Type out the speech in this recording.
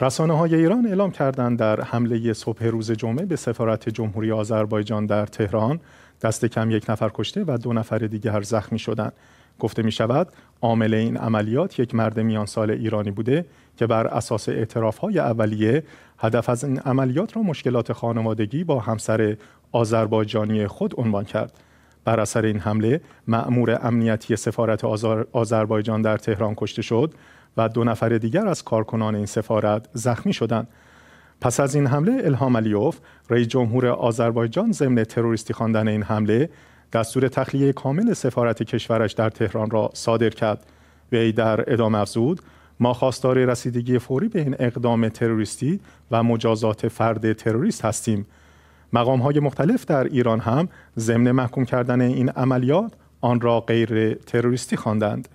رسانه های ایران اعلام کردند در حمله صبح روز جمعه به سفارت جمهوری آذربایجان در تهران دست کم یک نفر کشته و دو نفر دیگر زخمی شدند. گفته می شود عامل این عملیات یک مرد میان سال ایرانی بوده که بر اساس اعتراف های اولیه هدف از این عملیات را مشکلات خانوادگی با همسر آذربایجانی خود عنوان کرد. بر اثر این حمله معمور امنیتی سفارت آذربایجان در تهران کشته شد و دو نفر دیگر از کارکنان این سفارت زخمی شدند. پس از این حمله الهام علیوف رئیس جمهور آذربایجان ضمن تروریستی خواندن این حمله دستور تخلیه کامل سفارت کشورش در تهران را صادر کرد وی در ادامه افزود ما خواستار رسیدگی فوری به این اقدام تروریستی و مجازات فرد تروریست هستیم مقام های مختلف در ایران هم ضمن محکوم کردن این عملیات آن را غیر تروریستی خواندند